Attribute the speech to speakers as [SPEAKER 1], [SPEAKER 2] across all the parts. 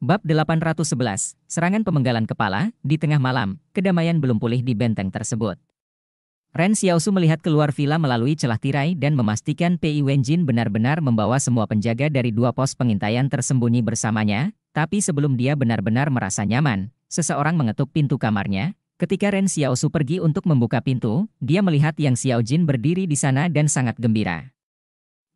[SPEAKER 1] Bab 811, Serangan Pemenggalan Kepala, di tengah malam, kedamaian belum pulih di benteng tersebut. Ren Xiaosu melihat keluar villa melalui celah tirai dan memastikan Pei Wenjin benar-benar membawa semua penjaga dari dua pos pengintaian tersembunyi bersamanya, tapi sebelum dia benar-benar merasa nyaman, seseorang mengetuk pintu kamarnya. Ketika Ren Xiaosu pergi untuk membuka pintu, dia melihat Yang Xiaojin berdiri di sana dan sangat gembira.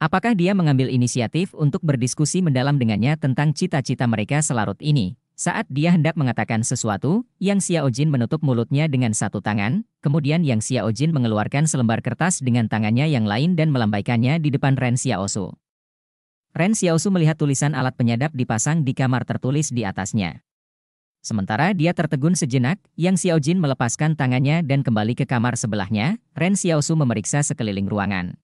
[SPEAKER 1] Apakah dia mengambil inisiatif untuk berdiskusi mendalam dengannya tentang cita-cita mereka selarut ini? Saat dia hendak mengatakan sesuatu, Yang Xiao Jin menutup mulutnya dengan satu tangan, kemudian Yang Xiao Jin mengeluarkan selembar kertas dengan tangannya yang lain dan melambaikannya di depan Ren Xiaosu. Ren Xiaosu melihat tulisan alat penyadap dipasang di kamar tertulis di atasnya. Sementara dia tertegun sejenak, Yang Xiao Jin melepaskan tangannya dan kembali ke kamar sebelahnya, Ren Xiaosu memeriksa sekeliling ruangan.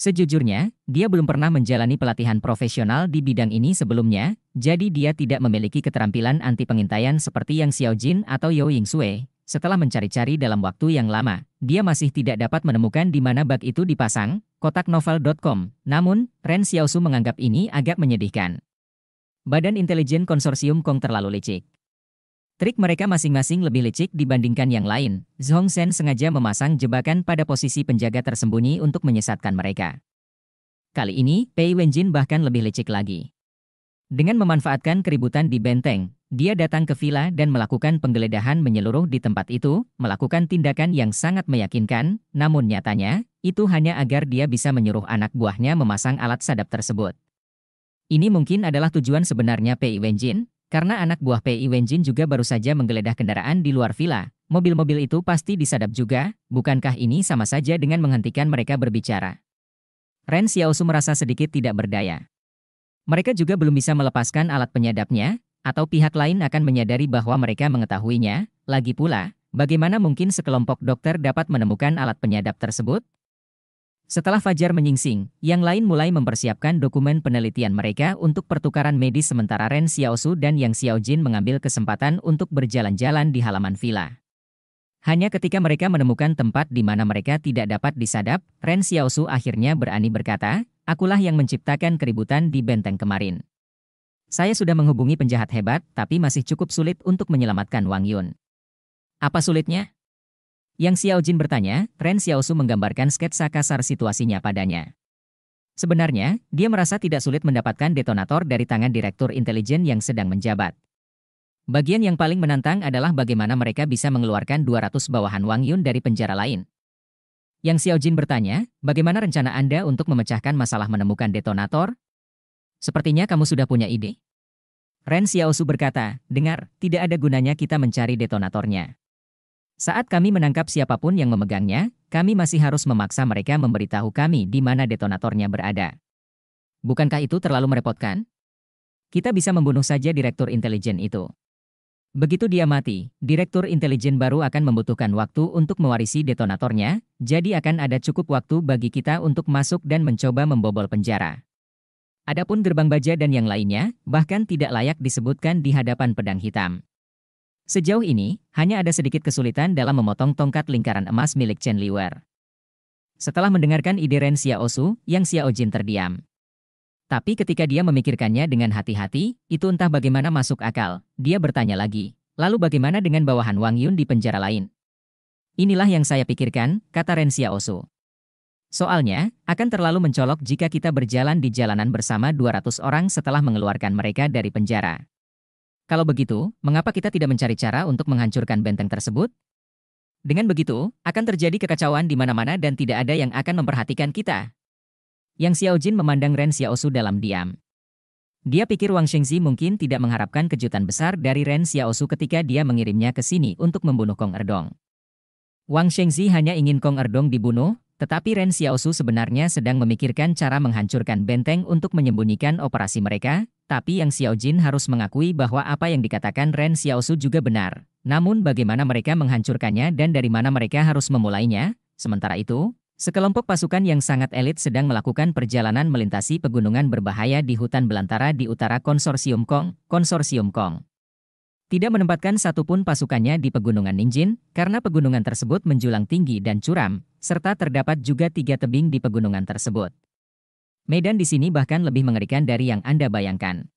[SPEAKER 1] Sejujurnya, dia belum pernah menjalani pelatihan profesional di bidang ini sebelumnya, jadi dia tidak memiliki keterampilan anti pengintaian seperti yang Xiao Jin atau Yao Ying Sui. Setelah mencari-cari dalam waktu yang lama, dia masih tidak dapat menemukan di mana bug itu dipasang, kotaknovel.com. Namun, Ren Xiaosu menganggap ini agak menyedihkan. Badan Intelijen Konsorsium Kong terlalu licik. Trik mereka masing-masing lebih licik dibandingkan yang lain. Zhong Shen sengaja memasang jebakan pada posisi penjaga tersembunyi untuk menyesatkan mereka. Kali ini, Pei Wenjin bahkan lebih licik lagi. Dengan memanfaatkan keributan di benteng, dia datang ke villa dan melakukan penggeledahan menyeluruh di tempat itu, melakukan tindakan yang sangat meyakinkan, namun nyatanya, itu hanya agar dia bisa menyuruh anak buahnya memasang alat sadap tersebut. Ini mungkin adalah tujuan sebenarnya Pei Wenjin, karena anak buah PI Wenjin juga baru saja menggeledah kendaraan di luar villa, mobil-mobil itu pasti disadap juga, bukankah ini sama saja dengan menghentikan mereka berbicara? Ren Xiaosu merasa sedikit tidak berdaya. Mereka juga belum bisa melepaskan alat penyadapnya, atau pihak lain akan menyadari bahwa mereka mengetahuinya, lagi pula, bagaimana mungkin sekelompok dokter dapat menemukan alat penyadap tersebut, setelah Fajar menyingsing, yang lain mulai mempersiapkan dokumen penelitian mereka untuk pertukaran medis sementara Ren Xiaosu dan Yang Xiaojin mengambil kesempatan untuk berjalan-jalan di halaman villa. Hanya ketika mereka menemukan tempat di mana mereka tidak dapat disadap, Ren Xiaosu akhirnya berani berkata, akulah yang menciptakan keributan di benteng kemarin. Saya sudah menghubungi penjahat hebat, tapi masih cukup sulit untuk menyelamatkan Wang Yun. Apa sulitnya? Yang Xiao Jin bertanya, Ren Xiao Su menggambarkan sketsa kasar situasinya padanya. Sebenarnya, dia merasa tidak sulit mendapatkan detonator dari tangan Direktur Intelijen yang sedang menjabat. Bagian yang paling menantang adalah bagaimana mereka bisa mengeluarkan 200 bawahan Wang Yun dari penjara lain. Yang Xiao Jin bertanya, bagaimana rencana Anda untuk memecahkan masalah menemukan detonator? Sepertinya kamu sudah punya ide. Ren Xiaosu berkata, dengar, tidak ada gunanya kita mencari detonatornya. Saat kami menangkap siapapun yang memegangnya, kami masih harus memaksa mereka memberitahu kami di mana detonatornya berada. Bukankah itu terlalu merepotkan? Kita bisa membunuh saja direktur intelijen itu. Begitu dia mati, direktur intelijen baru akan membutuhkan waktu untuk mewarisi detonatornya, jadi akan ada cukup waktu bagi kita untuk masuk dan mencoba membobol penjara. Adapun gerbang baja dan yang lainnya, bahkan tidak layak disebutkan di hadapan pedang hitam. Sejauh ini, hanya ada sedikit kesulitan dalam memotong tongkat lingkaran emas milik Chen Liwer. Setelah mendengarkan ide Ren Xiaosu, Yang Xiao Jin terdiam. Tapi ketika dia memikirkannya dengan hati-hati, itu entah bagaimana masuk akal, dia bertanya lagi. Lalu bagaimana dengan bawahan Wang Yun di penjara lain? Inilah yang saya pikirkan, kata Ren Xiaosu. Soalnya, akan terlalu mencolok jika kita berjalan di jalanan bersama 200 orang setelah mengeluarkan mereka dari penjara. Kalau begitu, mengapa kita tidak mencari cara untuk menghancurkan benteng tersebut? Dengan begitu, akan terjadi kekacauan di mana-mana dan tidak ada yang akan memperhatikan kita. Yang Xiao Jin memandang Ren Xiaosu dalam diam. Dia pikir Wang Shengzi mungkin tidak mengharapkan kejutan besar dari Ren Xiaosu ketika dia mengirimnya ke sini untuk membunuh Kong Erdong. Wang Shengzi hanya ingin Kong Erdong dibunuh, tetapi Ren Xiaosu sebenarnya sedang memikirkan cara menghancurkan benteng untuk menyembunyikan operasi mereka, tapi Yang Xiao Jin harus mengakui bahwa apa yang dikatakan Ren Xiao Su juga benar. Namun bagaimana mereka menghancurkannya dan dari mana mereka harus memulainya? Sementara itu, sekelompok pasukan yang sangat elit sedang melakukan perjalanan melintasi pegunungan berbahaya di hutan belantara di utara konsorsium Kong, konsorsium Kong. Tidak menempatkan satupun pasukannya di pegunungan Ninjin, karena pegunungan tersebut menjulang tinggi dan curam, serta terdapat juga tiga tebing di pegunungan tersebut. Medan di sini bahkan lebih mengerikan dari yang Anda bayangkan.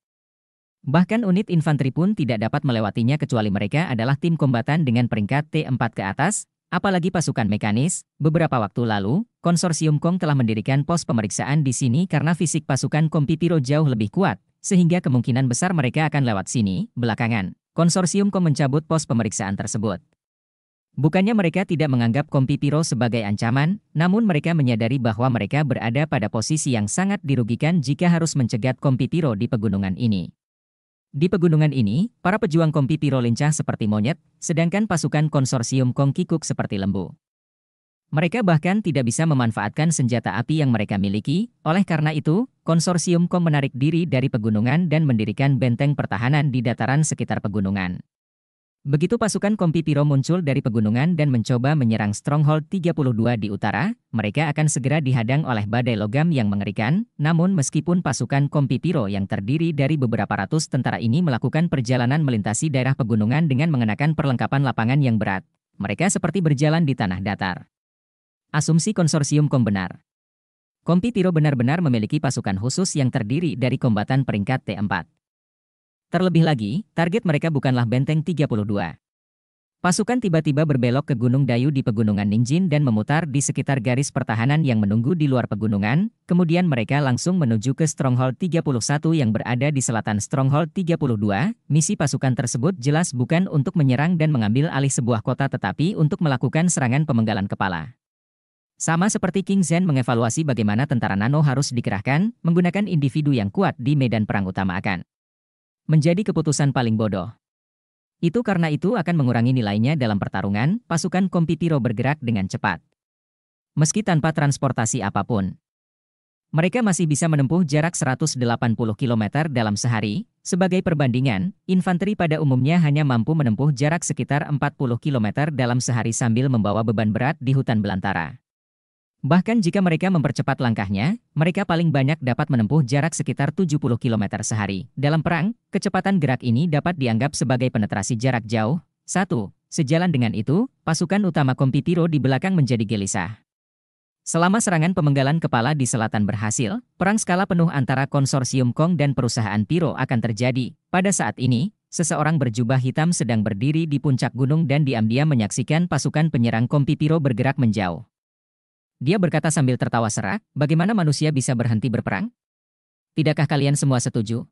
[SPEAKER 1] Bahkan unit infanteri pun tidak dapat melewatinya kecuali mereka adalah tim kombatan dengan peringkat T4 ke atas, apalagi pasukan mekanis. Beberapa waktu lalu, konsorsium Kong telah mendirikan pos pemeriksaan di sini karena fisik pasukan Piro jauh lebih kuat, sehingga kemungkinan besar mereka akan lewat sini, belakangan. Konsorsium Kong mencabut pos pemeriksaan tersebut. Bukannya mereka tidak menganggap Kompi Piro sebagai ancaman, namun mereka menyadari bahwa mereka berada pada posisi yang sangat dirugikan jika harus mencegat Kompi Piro di pegunungan ini. Di pegunungan ini, para pejuang Kompi Piro lincah seperti monyet, sedangkan pasukan konsorsium Kongkikuk seperti lembu. Mereka bahkan tidak bisa memanfaatkan senjata api yang mereka miliki, oleh karena itu, konsorsium kong menarik diri dari pegunungan dan mendirikan benteng pertahanan di dataran sekitar pegunungan. Begitu pasukan Kompi Piro muncul dari pegunungan dan mencoba menyerang Stronghold 32 di utara, mereka akan segera dihadang oleh badai logam yang mengerikan, namun meskipun pasukan Kompi Piro yang terdiri dari beberapa ratus tentara ini melakukan perjalanan melintasi daerah pegunungan dengan mengenakan perlengkapan lapangan yang berat, mereka seperti berjalan di tanah datar. Asumsi konsorsium benar. Kompi Piro benar-benar memiliki pasukan khusus yang terdiri dari kombatan peringkat T4. Terlebih lagi, target mereka bukanlah benteng 32. Pasukan tiba-tiba berbelok ke Gunung Dayu di Pegunungan Ninjin dan memutar di sekitar garis pertahanan yang menunggu di luar pegunungan, kemudian mereka langsung menuju ke Stronghold 31 yang berada di selatan Stronghold 32. Misi pasukan tersebut jelas bukan untuk menyerang dan mengambil alih sebuah kota tetapi untuk melakukan serangan pemenggalan kepala. Sama seperti King Zen mengevaluasi bagaimana tentara nano harus dikerahkan, menggunakan individu yang kuat di medan perang utama akan menjadi keputusan paling bodoh. Itu karena itu akan mengurangi nilainya dalam pertarungan, pasukan Kompitiro bergerak dengan cepat. Meski tanpa transportasi apapun. Mereka masih bisa menempuh jarak 180 km dalam sehari. Sebagai perbandingan, infanteri pada umumnya hanya mampu menempuh jarak sekitar 40 km dalam sehari sambil membawa beban berat di hutan belantara. Bahkan jika mereka mempercepat langkahnya, mereka paling banyak dapat menempuh jarak sekitar 70 km sehari. Dalam perang, kecepatan gerak ini dapat dianggap sebagai penetrasi jarak jauh. 1. Sejalan dengan itu, pasukan utama Kompitiro di belakang menjadi gelisah. Selama serangan pemenggalan kepala di selatan berhasil, perang skala penuh antara konsorsium Kong dan perusahaan Piro akan terjadi. Pada saat ini, seseorang berjubah hitam sedang berdiri di puncak gunung dan diam-diam menyaksikan pasukan penyerang Kompi Piro bergerak menjauh. Dia berkata sambil tertawa serak, bagaimana manusia bisa berhenti berperang? Tidakkah kalian semua setuju?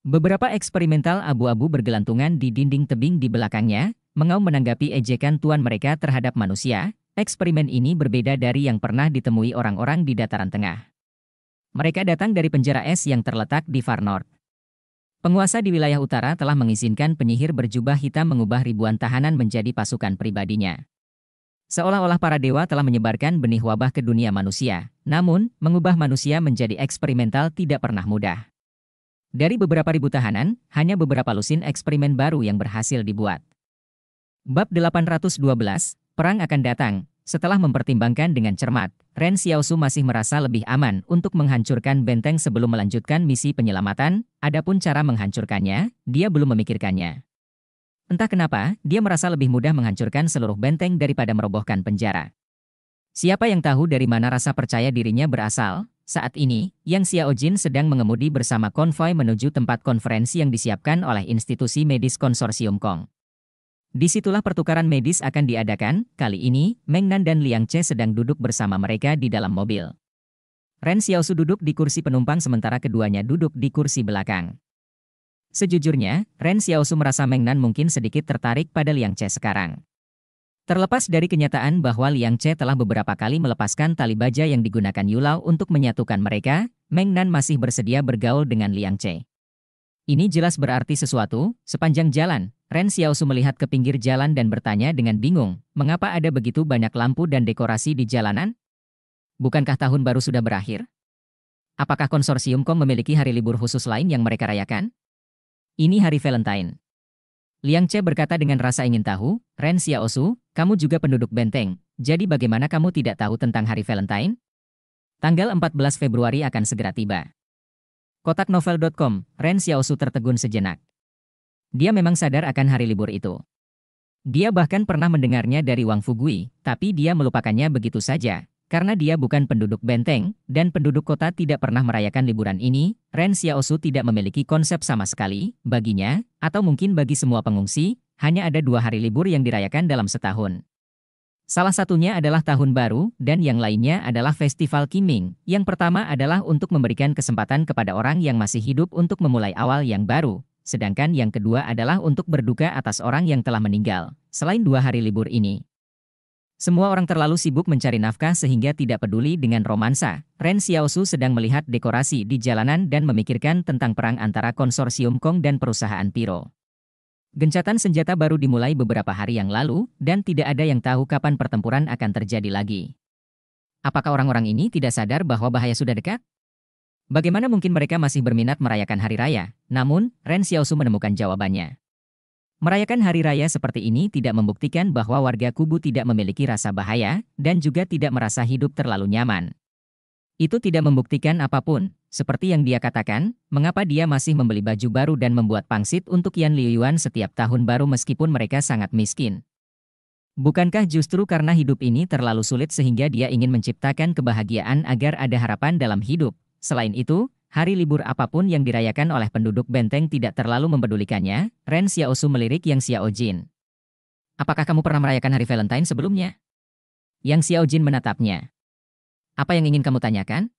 [SPEAKER 1] Beberapa eksperimental abu-abu bergelantungan di dinding tebing di belakangnya, mengaum menanggapi ejekan tuan mereka terhadap manusia, eksperimen ini berbeda dari yang pernah ditemui orang-orang di dataran tengah. Mereka datang dari penjara es yang terletak di Far North. Penguasa di wilayah utara telah mengizinkan penyihir berjubah hitam mengubah ribuan tahanan menjadi pasukan pribadinya. Seolah-olah para dewa telah menyebarkan benih wabah ke dunia manusia, namun mengubah manusia menjadi eksperimental tidak pernah mudah. Dari beberapa ribu tahanan, hanya beberapa lusin eksperimen baru yang berhasil dibuat. Bab 812, Perang akan datang. Setelah mempertimbangkan dengan cermat, Ren Xiaosu masih merasa lebih aman untuk menghancurkan benteng sebelum melanjutkan misi penyelamatan, adapun cara menghancurkannya, dia belum memikirkannya. Entah kenapa, dia merasa lebih mudah menghancurkan seluruh benteng daripada merobohkan penjara. Siapa yang tahu dari mana rasa percaya dirinya berasal? Saat ini, Yang Xiao Jin sedang mengemudi bersama konvoi menuju tempat konferensi yang disiapkan oleh institusi medis konsorsium Kong. Disitulah pertukaran medis akan diadakan, kali ini, Meng Nan dan Liang Che sedang duduk bersama mereka di dalam mobil. Ren Xiaosu duduk di kursi penumpang sementara keduanya duduk di kursi belakang. Sejujurnya, Ren Xiaosu merasa Meng Nan mungkin sedikit tertarik pada Liang Che sekarang. Terlepas dari kenyataan bahwa Liang Che telah beberapa kali melepaskan tali baja yang digunakan Yulau untuk menyatukan mereka, Meng Nan masih bersedia bergaul dengan Liang Che. Ini jelas berarti sesuatu, sepanjang jalan, Ren Xiaosu melihat ke pinggir jalan dan bertanya dengan bingung, mengapa ada begitu banyak lampu dan dekorasi di jalanan? Bukankah tahun baru sudah berakhir? Apakah konsorsium KOM memiliki hari libur khusus lain yang mereka rayakan? Ini hari Valentine. Liang Che berkata dengan rasa ingin tahu, Ren Xiaosu, kamu juga penduduk benteng, jadi bagaimana kamu tidak tahu tentang hari Valentine? Tanggal 14 Februari akan segera tiba. Kotaknovel.com, Ren Xiaosu tertegun sejenak. Dia memang sadar akan hari libur itu. Dia bahkan pernah mendengarnya dari Wang Fugui, tapi dia melupakannya begitu saja, karena dia bukan penduduk benteng, dan penduduk kota tidak pernah merayakan liburan ini, Ren Xiaosu tidak memiliki konsep sama sekali, baginya, atau mungkin bagi semua pengungsi, hanya ada dua hari libur yang dirayakan dalam setahun. Salah satunya adalah Tahun Baru, dan yang lainnya adalah Festival Kiming. Yang pertama adalah untuk memberikan kesempatan kepada orang yang masih hidup untuk memulai awal yang baru, sedangkan yang kedua adalah untuk berduka atas orang yang telah meninggal. Selain dua hari libur ini, semua orang terlalu sibuk mencari nafkah sehingga tidak peduli dengan romansa. Ren Xiaosu sedang melihat dekorasi di jalanan dan memikirkan tentang perang antara konsorsium Kong dan perusahaan Piro. Gencatan senjata baru dimulai beberapa hari yang lalu, dan tidak ada yang tahu kapan pertempuran akan terjadi lagi. Apakah orang-orang ini tidak sadar bahwa bahaya sudah dekat? Bagaimana mungkin mereka masih berminat merayakan hari raya? Namun, Ren Xiaosu menemukan jawabannya. Merayakan hari raya seperti ini tidak membuktikan bahwa warga kubu tidak memiliki rasa bahaya dan juga tidak merasa hidup terlalu nyaman. Itu tidak membuktikan apapun, seperti yang dia katakan, mengapa dia masih membeli baju baru dan membuat pangsit untuk Yan Yuan setiap tahun baru meskipun mereka sangat miskin. Bukankah justru karena hidup ini terlalu sulit sehingga dia ingin menciptakan kebahagiaan agar ada harapan dalam hidup? Selain itu, Hari libur apapun yang dirayakan oleh penduduk benteng tidak terlalu mempedulikannya, Ren Xiaosu melirik Yang Xiaojin. Apakah kamu pernah merayakan hari Valentine sebelumnya? Yang Xiaojin menatapnya. Apa yang ingin kamu tanyakan?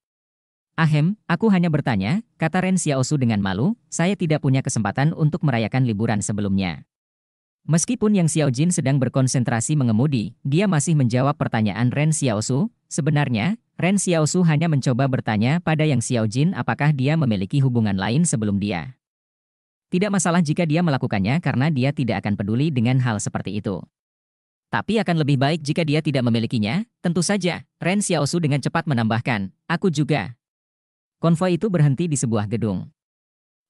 [SPEAKER 1] Ahem, aku hanya bertanya, kata Ren Xiaosu dengan malu, saya tidak punya kesempatan untuk merayakan liburan sebelumnya. Meskipun Yang Xiaojin sedang berkonsentrasi mengemudi, dia masih menjawab pertanyaan Ren Xiaosu, sebenarnya, Ren Xiaosu hanya mencoba bertanya pada Yang Xiaojin apakah dia memiliki hubungan lain sebelum dia. Tidak masalah jika dia melakukannya karena dia tidak akan peduli dengan hal seperti itu. Tapi akan lebih baik jika dia tidak memilikinya, tentu saja, Ren Xiaosu dengan cepat menambahkan, aku juga. Konvoi itu berhenti di sebuah gedung.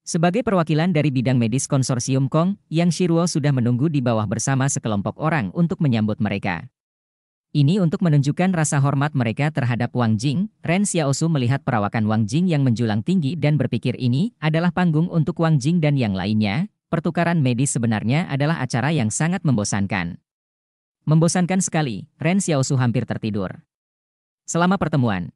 [SPEAKER 1] Sebagai perwakilan dari bidang medis konsorsium Kong, Yang Shiruo sudah menunggu di bawah bersama sekelompok orang untuk menyambut mereka. Ini untuk menunjukkan rasa hormat mereka terhadap Wang Jing, Ren Xiaosu melihat perawakan Wang Jing yang menjulang tinggi dan berpikir ini adalah panggung untuk Wang Jing dan yang lainnya, pertukaran medis sebenarnya adalah acara yang sangat membosankan. Membosankan sekali, Ren Xiaosu hampir tertidur. Selama pertemuan,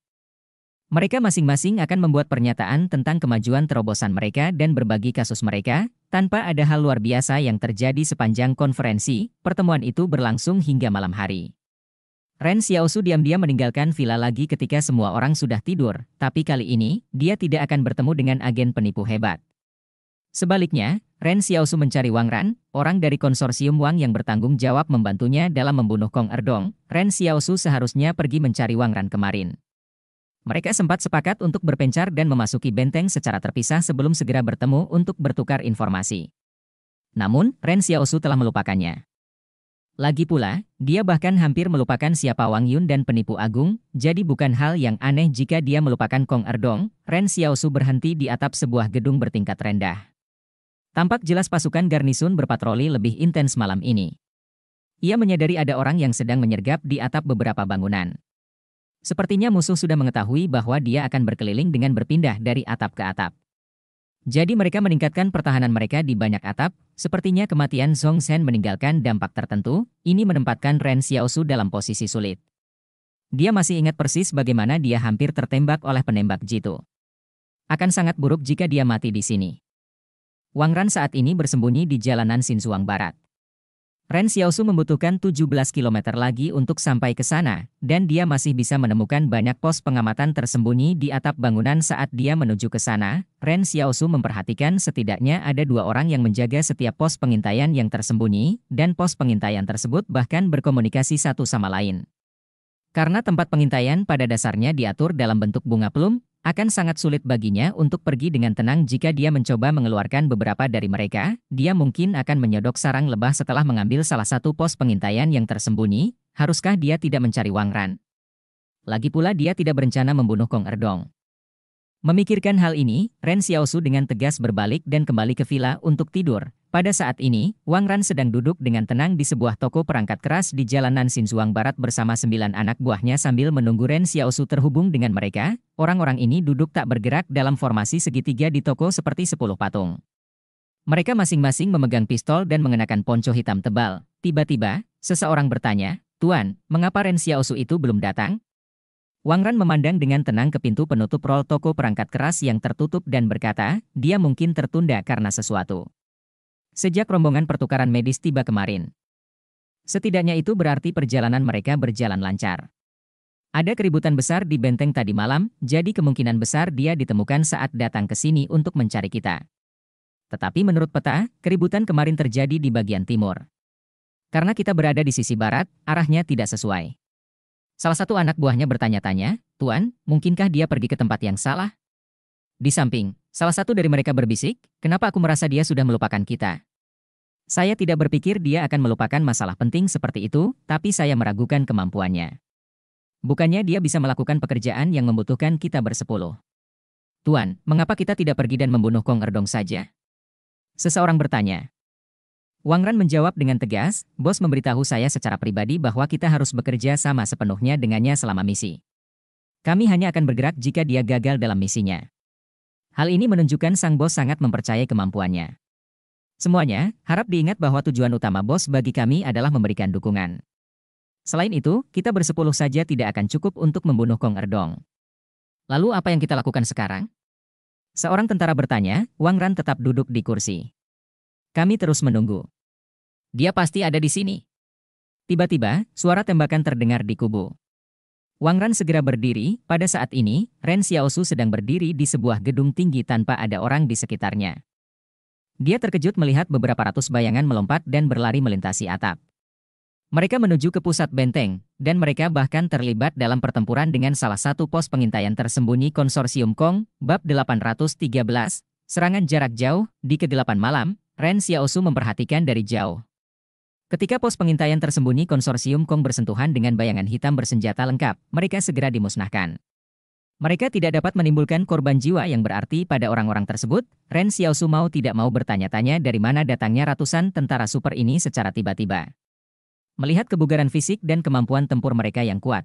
[SPEAKER 1] mereka masing-masing akan membuat pernyataan tentang kemajuan terobosan mereka dan berbagi kasus mereka, tanpa ada hal luar biasa yang terjadi sepanjang konferensi, pertemuan itu berlangsung hingga malam hari. Ren Xiaosu diam-diam meninggalkan villa lagi ketika semua orang sudah tidur, tapi kali ini, dia tidak akan bertemu dengan agen penipu hebat. Sebaliknya, Ren Xiaosu mencari Wang Ran, orang dari konsorsium Wang yang bertanggung jawab membantunya dalam membunuh Kong Erdong. Ren Xiaosu seharusnya pergi mencari Wang Ran kemarin. Mereka sempat sepakat untuk berpencar dan memasuki benteng secara terpisah sebelum segera bertemu untuk bertukar informasi. Namun, Ren Xiaosu telah melupakannya. Lagi pula, dia bahkan hampir melupakan siapa Wang Yun dan penipu agung, jadi bukan hal yang aneh jika dia melupakan Kong Erdong, Ren Xiaosu berhenti di atap sebuah gedung bertingkat rendah. Tampak jelas pasukan garnisun berpatroli lebih intens malam ini. Ia menyadari ada orang yang sedang menyergap di atap beberapa bangunan. Sepertinya musuh sudah mengetahui bahwa dia akan berkeliling dengan berpindah dari atap ke atap. Jadi mereka meningkatkan pertahanan mereka di banyak atap, Sepertinya kematian Shen meninggalkan dampak tertentu, ini menempatkan Ren Xiaosu dalam posisi sulit. Dia masih ingat persis bagaimana dia hampir tertembak oleh penembak Jitu. Akan sangat buruk jika dia mati di sini. Wang Ran saat ini bersembunyi di jalanan Sinsuang Barat. Ren Xiaosu membutuhkan 17 km lagi untuk sampai ke sana, dan dia masih bisa menemukan banyak pos pengamatan tersembunyi di atap bangunan saat dia menuju ke sana. Ren Xiaosu memperhatikan setidaknya ada dua orang yang menjaga setiap pos pengintaian yang tersembunyi, dan pos pengintaian tersebut bahkan berkomunikasi satu sama lain. Karena tempat pengintaian pada dasarnya diatur dalam bentuk bunga plum, akan sangat sulit baginya untuk pergi dengan tenang jika dia mencoba mengeluarkan beberapa dari mereka, dia mungkin akan menyodok sarang lebah setelah mengambil salah satu pos pengintaian yang tersembunyi, haruskah dia tidak mencari Wang Ran? Lagi pula dia tidak berencana membunuh Kong Erdong. Memikirkan hal ini, Ren Xiaosu dengan tegas berbalik dan kembali ke villa untuk tidur, pada saat ini, Wang Ran sedang duduk dengan tenang di sebuah toko perangkat keras di jalanan Sinzuang Barat bersama sembilan anak buahnya sambil menunggu Ren Xiaosu terhubung dengan mereka. Orang-orang ini duduk tak bergerak dalam formasi segitiga di toko seperti sepuluh patung. Mereka masing-masing memegang pistol dan mengenakan ponco hitam tebal. Tiba-tiba, seseorang bertanya, Tuan, mengapa Ren Xiaosu itu belum datang? Wang Ran memandang dengan tenang ke pintu penutup rol toko perangkat keras yang tertutup dan berkata, dia mungkin tertunda karena sesuatu. Sejak rombongan pertukaran medis tiba kemarin. Setidaknya itu berarti perjalanan mereka berjalan lancar. Ada keributan besar di benteng tadi malam, jadi kemungkinan besar dia ditemukan saat datang ke sini untuk mencari kita. Tetapi menurut peta, keributan kemarin terjadi di bagian timur. Karena kita berada di sisi barat, arahnya tidak sesuai. Salah satu anak buahnya bertanya-tanya, Tuan, mungkinkah dia pergi ke tempat yang salah? Di samping, Salah satu dari mereka berbisik, kenapa aku merasa dia sudah melupakan kita? Saya tidak berpikir dia akan melupakan masalah penting seperti itu, tapi saya meragukan kemampuannya. Bukannya dia bisa melakukan pekerjaan yang membutuhkan kita bersepuluh. Tuan, mengapa kita tidak pergi dan membunuh Kong Erdong saja? Seseorang bertanya. Wang Ran menjawab dengan tegas, bos memberitahu saya secara pribadi bahwa kita harus bekerja sama sepenuhnya dengannya selama misi. Kami hanya akan bergerak jika dia gagal dalam misinya. Hal ini menunjukkan sang bos sangat mempercayai kemampuannya. Semuanya, harap diingat bahwa tujuan utama bos bagi kami adalah memberikan dukungan. Selain itu, kita bersepuluh saja tidak akan cukup untuk membunuh Kong Erdong. Lalu apa yang kita lakukan sekarang? Seorang tentara bertanya, Wang Ran tetap duduk di kursi. Kami terus menunggu. Dia pasti ada di sini. Tiba-tiba, suara tembakan terdengar di kubu. Wang Ran segera berdiri, pada saat ini, Ren Xiaosu sedang berdiri di sebuah gedung tinggi tanpa ada orang di sekitarnya. Dia terkejut melihat beberapa ratus bayangan melompat dan berlari melintasi atap. Mereka menuju ke pusat benteng, dan mereka bahkan terlibat dalam pertempuran dengan salah satu pos pengintaian tersembunyi konsorsium Kong, bab 813, serangan jarak jauh, di ke malam, Ren Xiaosu memperhatikan dari jauh. Ketika pos pengintaian tersembunyi konsorsium Kong bersentuhan dengan bayangan hitam bersenjata lengkap, mereka segera dimusnahkan. Mereka tidak dapat menimbulkan korban jiwa yang berarti pada orang-orang tersebut, Ren Xiaosu mau tidak mau bertanya-tanya dari mana datangnya ratusan tentara super ini secara tiba-tiba. Melihat kebugaran fisik dan kemampuan tempur mereka yang kuat,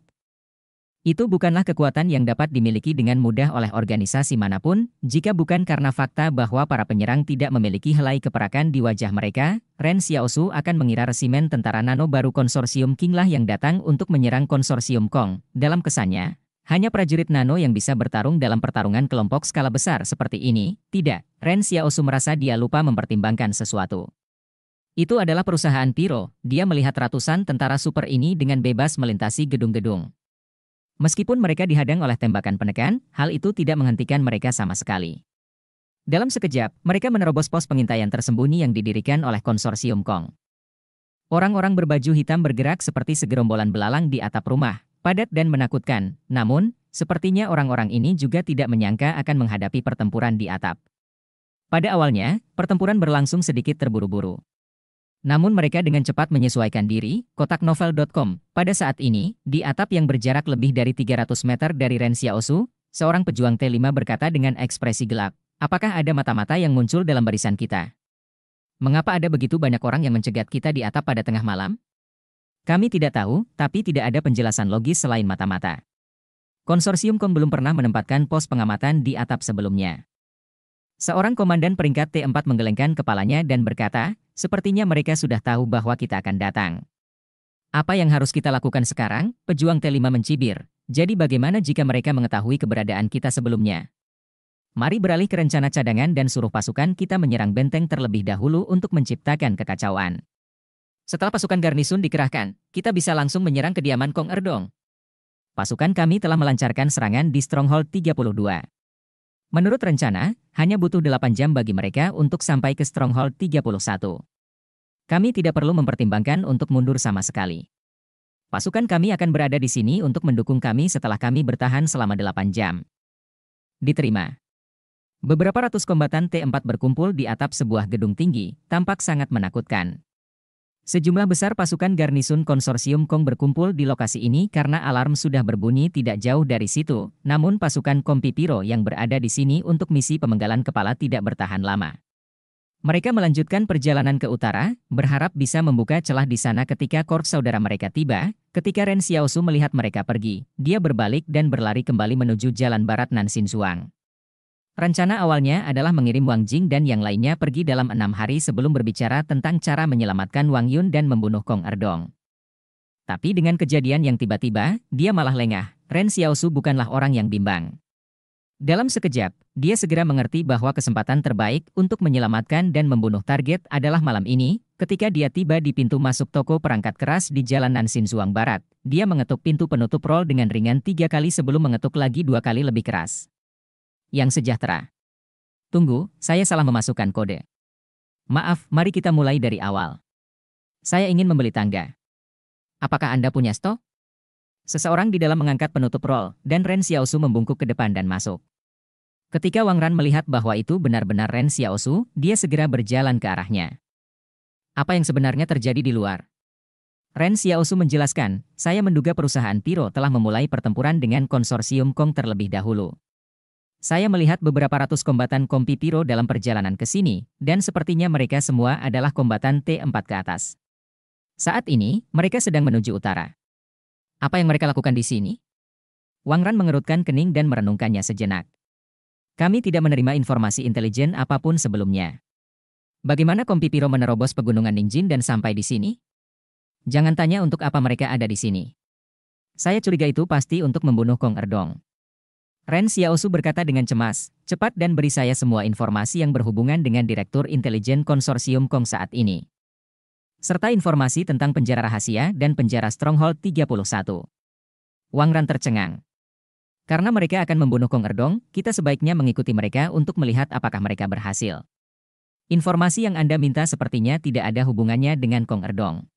[SPEAKER 1] itu bukanlah kekuatan yang dapat dimiliki dengan mudah oleh organisasi manapun, jika bukan karena fakta bahwa para penyerang tidak memiliki helai keperakan di wajah mereka, Ren Xiaosu akan mengira resimen tentara nano baru konsorsium Kinglah yang datang untuk menyerang konsorsium Kong. Dalam kesannya, hanya prajurit nano yang bisa bertarung dalam pertarungan kelompok skala besar seperti ini. Tidak, Ren Xiaosu merasa dia lupa mempertimbangkan sesuatu. Itu adalah perusahaan Piro, dia melihat ratusan tentara super ini dengan bebas melintasi gedung-gedung. Meskipun mereka dihadang oleh tembakan penekan, hal itu tidak menghentikan mereka sama sekali. Dalam sekejap, mereka menerobos pos pengintaian tersembunyi yang didirikan oleh konsorsium Kong. Orang-orang berbaju hitam bergerak seperti segerombolan belalang di atap rumah, padat dan menakutkan. Namun, sepertinya orang-orang ini juga tidak menyangka akan menghadapi pertempuran di atap. Pada awalnya, pertempuran berlangsung sedikit terburu-buru. Namun mereka dengan cepat menyesuaikan diri, kotak novel.com. Pada saat ini, di atap yang berjarak lebih dari 300 meter dari Ren Osu, seorang pejuang T5 berkata dengan ekspresi gelap, apakah ada mata-mata yang muncul dalam barisan kita? Mengapa ada begitu banyak orang yang mencegat kita di atap pada tengah malam? Kami tidak tahu, tapi tidak ada penjelasan logis selain mata-mata. Konsorsium KOM belum pernah menempatkan pos pengamatan di atap sebelumnya. Seorang komandan peringkat T4 menggelengkan kepalanya dan berkata, Sepertinya mereka sudah tahu bahwa kita akan datang. Apa yang harus kita lakukan sekarang? Pejuang T5 mencibir. Jadi bagaimana jika mereka mengetahui keberadaan kita sebelumnya? Mari beralih ke rencana cadangan dan suruh pasukan kita menyerang benteng terlebih dahulu untuk menciptakan kekacauan. Setelah pasukan garnisun dikerahkan, kita bisa langsung menyerang kediaman Kong Erdong. Pasukan kami telah melancarkan serangan di Stronghold 32. Menurut rencana, hanya butuh 8 jam bagi mereka untuk sampai ke Stronghold 31. Kami tidak perlu mempertimbangkan untuk mundur sama sekali. Pasukan kami akan berada di sini untuk mendukung kami setelah kami bertahan selama 8 jam. Diterima. Beberapa ratus kombatan T4 berkumpul di atap sebuah gedung tinggi, tampak sangat menakutkan. Sejumlah besar pasukan garnisun konsorsium Kong berkumpul di lokasi ini karena alarm sudah berbunyi tidak jauh dari situ, namun pasukan Kompipiro yang berada di sini untuk misi pemenggalan kepala tidak bertahan lama. Mereka melanjutkan perjalanan ke utara, berharap bisa membuka celah di sana ketika korps saudara mereka tiba, ketika Ren Xiaosu melihat mereka pergi, dia berbalik dan berlari kembali menuju jalan barat Nansin Suang. Rencana awalnya adalah mengirim Wang Jing dan yang lainnya pergi dalam enam hari sebelum berbicara tentang cara menyelamatkan Wang Yun dan membunuh Kong Erdong. Tapi dengan kejadian yang tiba-tiba, dia malah lengah. Ren Xiaosu bukanlah orang yang bimbang. Dalam sekejap, dia segera mengerti bahwa kesempatan terbaik untuk menyelamatkan dan membunuh target adalah malam ini. Ketika dia tiba di pintu masuk toko perangkat keras di Jalan Nansin Zuang Barat, dia mengetuk pintu penutup roll dengan ringan tiga kali sebelum mengetuk lagi dua kali lebih keras yang sejahtera. Tunggu, saya salah memasukkan kode. Maaf, mari kita mulai dari awal. Saya ingin membeli tangga. Apakah Anda punya stok? Seseorang di dalam mengangkat penutup roll, dan Ren Xiaosu membungkuk ke depan dan masuk. Ketika Wang Ran melihat bahwa itu benar-benar Ren Xiaosu, dia segera berjalan ke arahnya. Apa yang sebenarnya terjadi di luar? Ren Xiaosu menjelaskan, saya menduga perusahaan Piro telah memulai pertempuran dengan konsorsium Kong terlebih dahulu. Saya melihat beberapa ratus kombatan kompi piro dalam perjalanan ke sini, dan sepertinya mereka semua adalah kombatan T4 ke atas. Saat ini, mereka sedang menuju utara. Apa yang mereka lakukan di sini? Wang Ran mengerutkan kening dan merenungkannya sejenak. Kami tidak menerima informasi intelijen apapun sebelumnya. Bagaimana kompi piro menerobos pegunungan Ningjin dan sampai di sini? Jangan tanya untuk apa mereka ada di sini. Saya curiga itu pasti untuk membunuh Kong Erdong. Ren Xiaosu berkata dengan cemas, cepat dan beri saya semua informasi yang berhubungan dengan Direktur Intelijen Konsorsium Kong saat ini. Serta informasi tentang penjara rahasia dan penjara Stronghold 31. Wang Ran tercengang. Karena mereka akan membunuh Kong Erdong, kita sebaiknya mengikuti mereka untuk melihat apakah mereka berhasil. Informasi yang Anda minta sepertinya tidak ada hubungannya dengan Kong Erdong.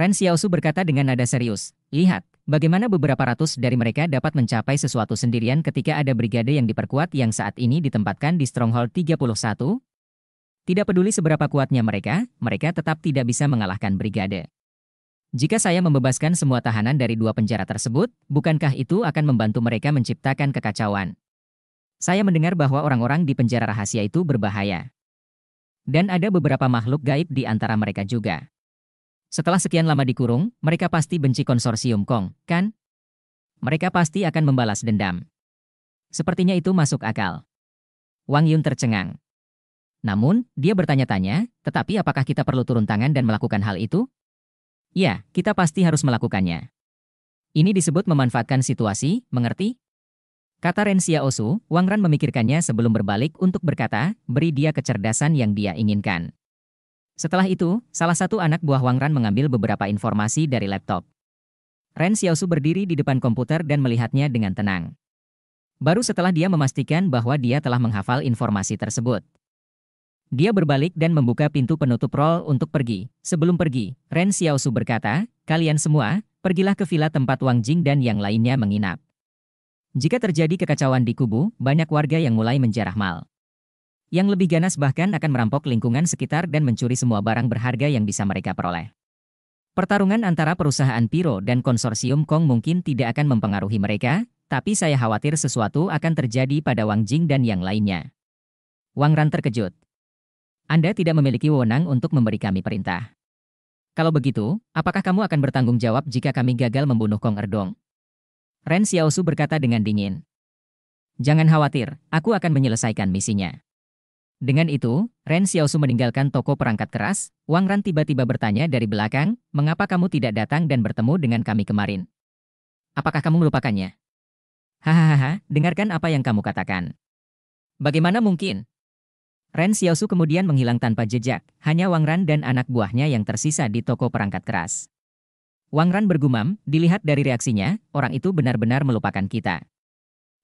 [SPEAKER 1] Ren Xiaosu berkata dengan nada serius, lihat, bagaimana beberapa ratus dari mereka dapat mencapai sesuatu sendirian ketika ada brigade yang diperkuat yang saat ini ditempatkan di Stronghold 31? Tidak peduli seberapa kuatnya mereka, mereka tetap tidak bisa mengalahkan brigade. Jika saya membebaskan semua tahanan dari dua penjara tersebut, bukankah itu akan membantu mereka menciptakan kekacauan? Saya mendengar bahwa orang-orang di penjara rahasia itu berbahaya. Dan ada beberapa makhluk gaib di antara mereka juga. Setelah sekian lama dikurung, mereka pasti benci konsorsium Kong, kan? Mereka pasti akan membalas dendam. Sepertinya itu masuk akal. Wang Yun tercengang. Namun, dia bertanya-tanya, tetapi apakah kita perlu turun tangan dan melakukan hal itu? Ya, kita pasti harus melakukannya. Ini disebut memanfaatkan situasi, mengerti? Kata Ren Xiaosu. Wang Ran memikirkannya sebelum berbalik untuk berkata, beri dia kecerdasan yang dia inginkan. Setelah itu, salah satu anak buah Wang Ran mengambil beberapa informasi dari laptop. Ren Xiaosu berdiri di depan komputer dan melihatnya dengan tenang. Baru setelah dia memastikan bahwa dia telah menghafal informasi tersebut. Dia berbalik dan membuka pintu penutup roll untuk pergi. Sebelum pergi, Ren Xiaosu berkata, kalian semua, pergilah ke villa tempat Wang Jing dan yang lainnya menginap. Jika terjadi kekacauan di kubu, banyak warga yang mulai menjarah mal. Yang lebih ganas bahkan akan merampok lingkungan sekitar dan mencuri semua barang berharga yang bisa mereka peroleh. Pertarungan antara perusahaan Piro dan konsorsium Kong mungkin tidak akan mempengaruhi mereka, tapi saya khawatir sesuatu akan terjadi pada Wang Jing dan yang lainnya. Wang Ran terkejut. Anda tidak memiliki wewenang untuk memberi kami perintah. Kalau begitu, apakah kamu akan bertanggung jawab jika kami gagal membunuh Kong Erdong? Ren Xiaosu berkata dengan dingin. Jangan khawatir, aku akan menyelesaikan misinya. Dengan itu, Ren Xiaosu meninggalkan toko perangkat keras, Wang Ran tiba-tiba bertanya dari belakang, mengapa kamu tidak datang dan bertemu dengan kami kemarin? Apakah kamu melupakannya? Hahaha, dengarkan apa yang kamu katakan. Bagaimana mungkin? Ren Xiaosu kemudian menghilang tanpa jejak, hanya Wang Ran dan anak buahnya yang tersisa di toko perangkat keras. Wang Ran bergumam, dilihat dari reaksinya, orang itu benar-benar melupakan kita.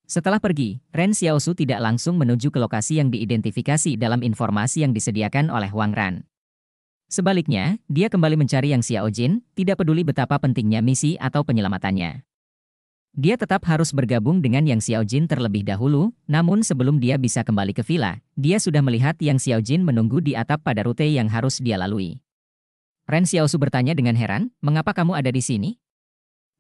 [SPEAKER 1] Setelah pergi, Ren Xiaosu tidak langsung menuju ke lokasi yang diidentifikasi dalam informasi yang disediakan oleh Wang Ran. Sebaliknya, dia kembali mencari Yang Xiaojin, tidak peduli betapa pentingnya misi atau penyelamatannya. Dia tetap harus bergabung dengan Yang Xiaojin terlebih dahulu, namun sebelum dia bisa kembali ke villa, dia sudah melihat Yang Xiaojin menunggu di atap pada rute yang harus dia lalui. Ren Xiaosu bertanya dengan heran, mengapa kamu ada di sini?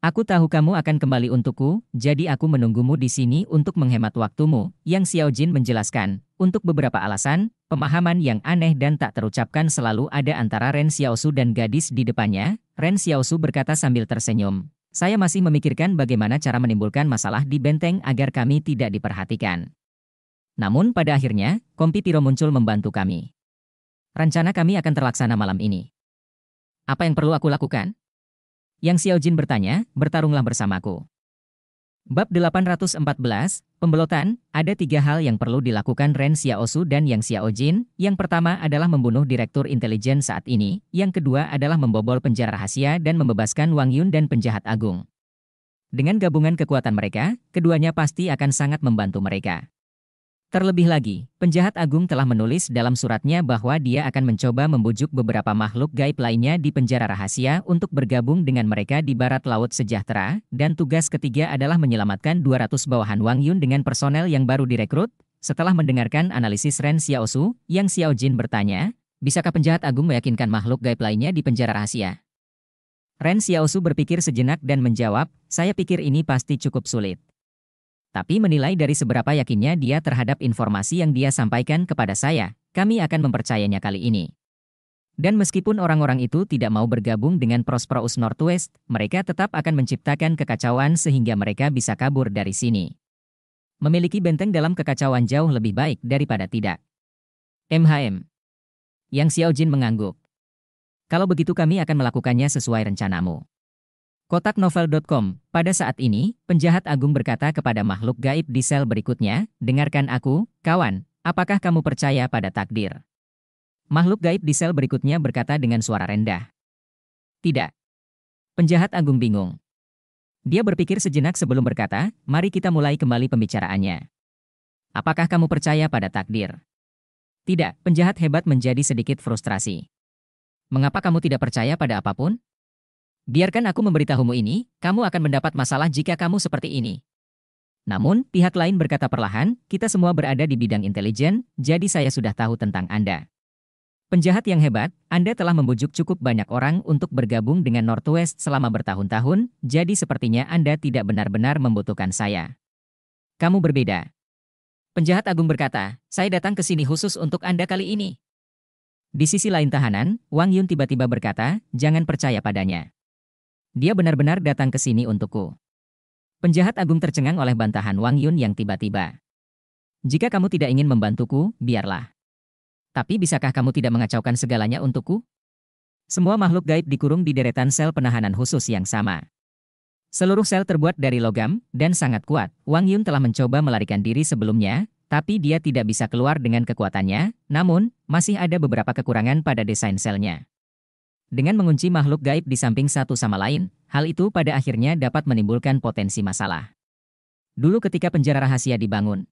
[SPEAKER 1] Aku tahu kamu akan kembali untukku, jadi aku menunggumu di sini untuk menghemat waktumu, yang Xiao Jin menjelaskan. Untuk beberapa alasan, pemahaman yang aneh dan tak terucapkan selalu ada antara Ren Xiao Su dan gadis di depannya, Ren Xiao Su berkata sambil tersenyum. Saya masih memikirkan bagaimana cara menimbulkan masalah di benteng agar kami tidak diperhatikan. Namun pada akhirnya, kompi tiro muncul membantu kami. Rencana kami akan terlaksana malam ini. Apa yang perlu aku lakukan? Yang Xiao Jin bertanya, bertarunglah bersamaku. Bab 814, Pembelotan, ada tiga hal yang perlu dilakukan Ren Xiaosu dan Yang Xiao Jin. Yang pertama adalah membunuh Direktur Intelijen saat ini, yang kedua adalah membobol penjara rahasia dan membebaskan Wang Yun dan penjahat agung. Dengan gabungan kekuatan mereka, keduanya pasti akan sangat membantu mereka. Terlebih lagi, penjahat agung telah menulis dalam suratnya bahwa dia akan mencoba membujuk beberapa makhluk gaib lainnya di penjara rahasia untuk bergabung dengan mereka di barat laut sejahtera, dan tugas ketiga adalah menyelamatkan 200 bawahan Wang Yun dengan personel yang baru direkrut. Setelah mendengarkan analisis Ren Xiaosu, Yang Xiao Jin bertanya, bisakah penjahat agung meyakinkan makhluk gaib lainnya di penjara rahasia? Ren Xiaosu berpikir sejenak dan menjawab, saya pikir ini pasti cukup sulit tapi menilai dari seberapa yakinnya dia terhadap informasi yang dia sampaikan kepada saya, kami akan mempercayainya kali ini. Dan meskipun orang-orang itu tidak mau bergabung dengan Prosperous Northwest, mereka tetap akan menciptakan kekacauan sehingga mereka bisa kabur dari sini. Memiliki benteng dalam kekacauan jauh lebih baik daripada tidak. MHM. Yang Xiao Jin mengangguk. Kalau begitu kami akan melakukannya sesuai rencanamu. Kotak novel.com, pada saat ini, penjahat agung berkata kepada makhluk gaib di sel berikutnya, dengarkan aku, kawan, apakah kamu percaya pada takdir? Makhluk gaib di sel berikutnya berkata dengan suara rendah. Tidak. Penjahat agung bingung. Dia berpikir sejenak sebelum berkata, mari kita mulai kembali pembicaraannya. Apakah kamu percaya pada takdir? Tidak, penjahat hebat menjadi sedikit frustrasi. Mengapa kamu tidak percaya pada apapun? Biarkan aku memberitahumu ini, kamu akan mendapat masalah jika kamu seperti ini. Namun, pihak lain berkata perlahan, kita semua berada di bidang intelijen, jadi saya sudah tahu tentang Anda. Penjahat yang hebat, Anda telah membujuk cukup banyak orang untuk bergabung dengan Northwest selama bertahun-tahun, jadi sepertinya Anda tidak benar-benar membutuhkan saya. Kamu berbeda. Penjahat agung berkata, saya datang ke sini khusus untuk Anda kali ini. Di sisi lain tahanan, Wang Yun tiba-tiba berkata, jangan percaya padanya. Dia benar-benar datang ke sini untukku. Penjahat agung tercengang oleh bantahan Wang Yun yang tiba-tiba. Jika kamu tidak ingin membantuku, biarlah. Tapi bisakah kamu tidak mengacaukan segalanya untukku? Semua makhluk gaib dikurung di deretan sel penahanan khusus yang sama. Seluruh sel terbuat dari logam dan sangat kuat. Wang Yun telah mencoba melarikan diri sebelumnya, tapi dia tidak bisa keluar dengan kekuatannya, namun masih ada beberapa kekurangan pada desain selnya. Dengan mengunci makhluk gaib di samping satu sama lain, hal itu pada akhirnya dapat menimbulkan potensi masalah. Dulu ketika penjara rahasia dibangun,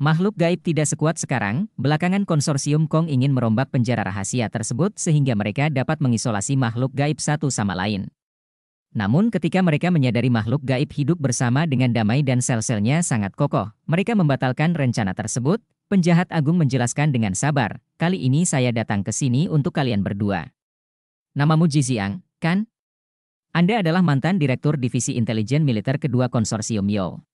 [SPEAKER 1] makhluk gaib tidak sekuat sekarang, belakangan konsorsium Kong ingin merombak penjara rahasia tersebut sehingga mereka dapat mengisolasi makhluk gaib satu sama lain. Namun ketika mereka menyadari makhluk gaib hidup bersama dengan damai dan sel-selnya sangat kokoh, mereka membatalkan rencana tersebut, penjahat agung menjelaskan dengan sabar, kali ini saya datang ke sini untuk kalian berdua. Namamu Jiziang, kan? Anda adalah mantan Direktur Divisi Intelijen Militer kedua konsorsium Yo.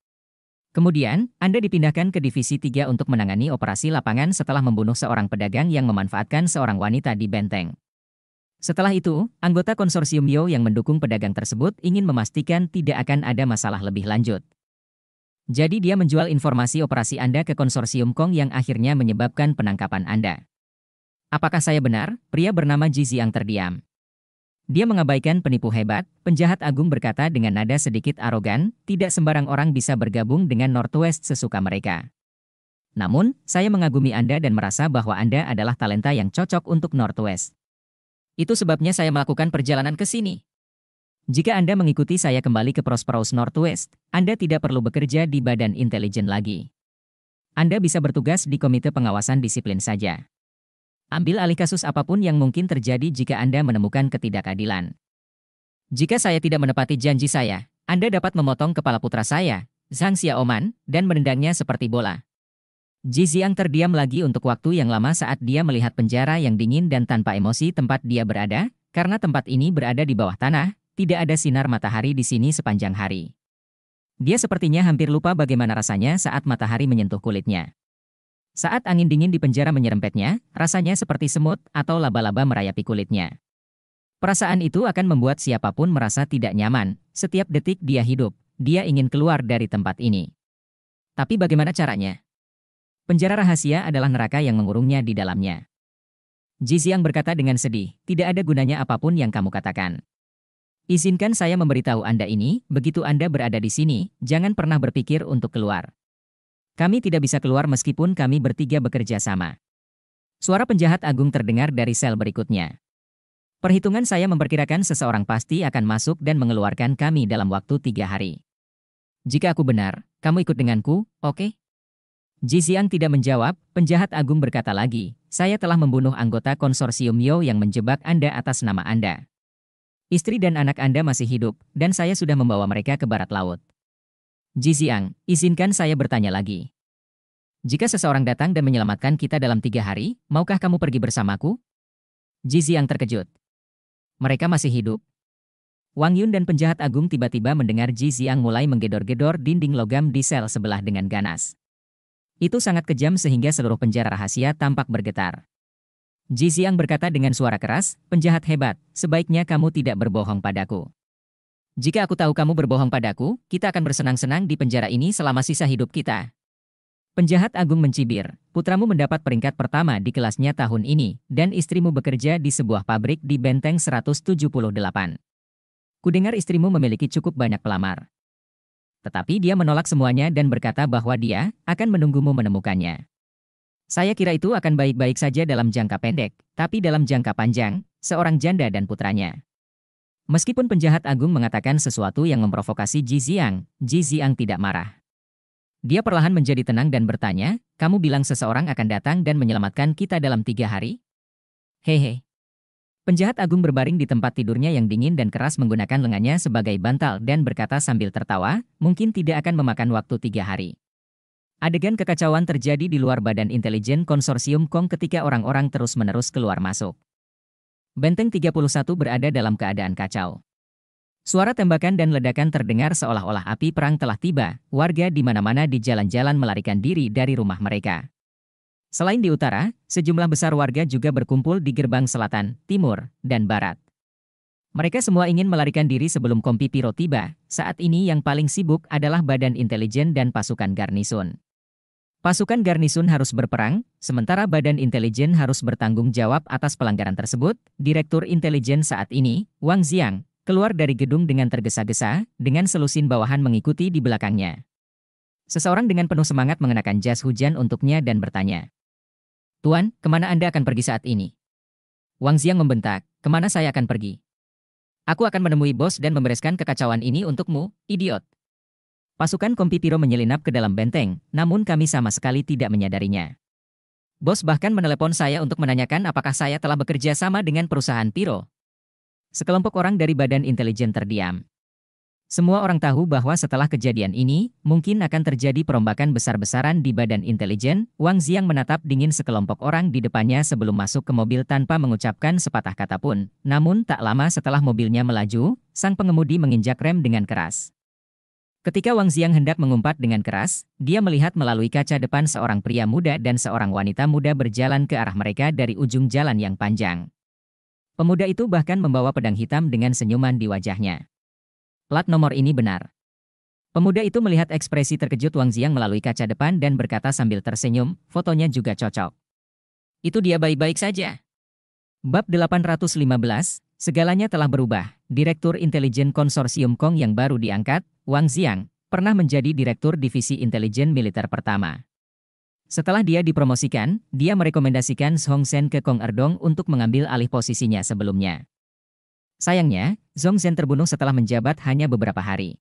[SPEAKER 1] Kemudian, Anda dipindahkan ke Divisi 3 untuk menangani operasi lapangan setelah membunuh seorang pedagang yang memanfaatkan seorang wanita di benteng. Setelah itu, anggota konsorsium Yo yang mendukung pedagang tersebut ingin memastikan tidak akan ada masalah lebih lanjut. Jadi dia menjual informasi operasi Anda ke konsorsium Kong yang akhirnya menyebabkan penangkapan Anda. Apakah saya benar? Pria bernama Ji Ziang terdiam. Dia mengabaikan penipu hebat, penjahat agung berkata dengan nada sedikit arogan, tidak sembarang orang bisa bergabung dengan Northwest sesuka mereka. Namun, saya mengagumi Anda dan merasa bahwa Anda adalah talenta yang cocok untuk Northwest. Itu sebabnya saya melakukan perjalanan ke sini. Jika Anda mengikuti saya kembali ke Prosperous Northwest, Anda tidak perlu bekerja di badan intelijen lagi. Anda bisa bertugas di Komite Pengawasan Disiplin saja. Ambil alih kasus apapun yang mungkin terjadi jika Anda menemukan ketidakadilan. Jika saya tidak menepati janji saya, Anda dapat memotong kepala putra saya, Zhang Xiaoman, dan menendangnya seperti bola. Ji Ziang terdiam lagi untuk waktu yang lama saat dia melihat penjara yang dingin dan tanpa emosi tempat dia berada, karena tempat ini berada di bawah tanah, tidak ada sinar matahari di sini sepanjang hari. Dia sepertinya hampir lupa bagaimana rasanya saat matahari menyentuh kulitnya. Saat angin dingin di penjara menyerempetnya, rasanya seperti semut atau laba-laba merayapi kulitnya. Perasaan itu akan membuat siapapun merasa tidak nyaman. Setiap detik dia hidup, dia ingin keluar dari tempat ini. Tapi bagaimana caranya? Penjara rahasia adalah neraka yang mengurungnya di dalamnya. Jiziang berkata dengan sedih, tidak ada gunanya apapun yang kamu katakan. Izinkan saya memberitahu Anda ini, begitu Anda berada di sini, jangan pernah berpikir untuk keluar. Kami tidak bisa keluar meskipun kami bertiga bekerja sama. Suara penjahat agung terdengar dari sel berikutnya. Perhitungan saya memperkirakan seseorang pasti akan masuk dan mengeluarkan kami dalam waktu tiga hari. Jika aku benar, kamu ikut denganku, oke? Okay? Jixiang tidak menjawab, penjahat agung berkata lagi, saya telah membunuh anggota konsorsium Yo yang menjebak Anda atas nama Anda. Istri dan anak Anda masih hidup, dan saya sudah membawa mereka ke barat laut. Ji Ziang, izinkan saya bertanya lagi. Jika seseorang datang dan menyelamatkan kita dalam tiga hari, maukah kamu pergi bersamaku? Ji Ziang terkejut. Mereka masih hidup. Wang Yun dan penjahat agung tiba-tiba mendengar Ji Ziang mulai menggedor-gedor dinding logam di sel sebelah dengan ganas. Itu sangat kejam sehingga seluruh penjara rahasia tampak bergetar. Ji Ziang berkata dengan suara keras, penjahat hebat, sebaiknya kamu tidak berbohong padaku. Jika aku tahu kamu berbohong padaku, kita akan bersenang-senang di penjara ini selama sisa hidup kita. Penjahat agung mencibir, putramu mendapat peringkat pertama di kelasnya tahun ini, dan istrimu bekerja di sebuah pabrik di Benteng 178. Kudengar istrimu memiliki cukup banyak pelamar. Tetapi dia menolak semuanya dan berkata bahwa dia akan menunggumu menemukannya. Saya kira itu akan baik-baik saja dalam jangka pendek, tapi dalam jangka panjang, seorang janda dan putranya Meskipun penjahat agung mengatakan sesuatu yang memprovokasi Ji Ziang, Ji Ziang tidak marah. Dia perlahan menjadi tenang dan bertanya, kamu bilang seseorang akan datang dan menyelamatkan kita dalam tiga hari? Hehe. Penjahat agung berbaring di tempat tidurnya yang dingin dan keras menggunakan lengannya sebagai bantal dan berkata sambil tertawa, mungkin tidak akan memakan waktu tiga hari. Adegan kekacauan terjadi di luar badan intelijen konsorsium Kong ketika orang-orang terus-menerus keluar masuk. Benteng 31 berada dalam keadaan kacau. Suara tembakan dan ledakan terdengar seolah-olah api perang telah tiba, warga di mana-mana di jalan-jalan melarikan diri dari rumah mereka. Selain di utara, sejumlah besar warga juga berkumpul di gerbang selatan, timur, dan barat. Mereka semua ingin melarikan diri sebelum kompi Piro tiba, saat ini yang paling sibuk adalah badan intelijen dan pasukan garnisun. Pasukan garnisun harus berperang, sementara badan intelijen harus bertanggung jawab atas pelanggaran tersebut. Direktur intelijen saat ini, Wang Xiang, keluar dari gedung dengan tergesa-gesa, dengan selusin bawahan mengikuti di belakangnya. Seseorang dengan penuh semangat mengenakan jas hujan untuknya dan bertanya, Tuan, kemana Anda akan pergi saat ini? Wang Xiang membentak, kemana saya akan pergi? Aku akan menemui bos dan membereskan kekacauan ini untukmu, idiot. Pasukan Kompipiro menyelinap ke dalam benteng, namun kami sama sekali tidak menyadarinya. Bos bahkan menelepon saya untuk menanyakan apakah saya telah bekerja sama dengan perusahaan Piro. Sekelompok orang dari badan intelijen terdiam. Semua orang tahu bahwa setelah kejadian ini, mungkin akan terjadi perombakan besar-besaran di badan intelijen. Wang Ziang menatap dingin sekelompok orang di depannya sebelum masuk ke mobil tanpa mengucapkan sepatah kata pun. Namun tak lama setelah mobilnya melaju, sang pengemudi menginjak rem dengan keras. Ketika Wang Ziang hendak mengumpat dengan keras, dia melihat melalui kaca depan seorang pria muda dan seorang wanita muda berjalan ke arah mereka dari ujung jalan yang panjang. Pemuda itu bahkan membawa pedang hitam dengan senyuman di wajahnya. Plat nomor ini benar. Pemuda itu melihat ekspresi terkejut Wang Ziang melalui kaca depan dan berkata sambil tersenyum, fotonya juga cocok. Itu dia baik-baik saja. Bab 815, segalanya telah berubah. Direktur Intelijen Konsorsium Kong yang baru diangkat, Wang Xiang, pernah menjadi Direktur Divisi Intelijen Militer pertama. Setelah dia dipromosikan, dia merekomendasikan Song Sen ke Kong Erdong untuk mengambil alih posisinya sebelumnya. Sayangnya, Song Sen terbunuh setelah menjabat hanya beberapa hari.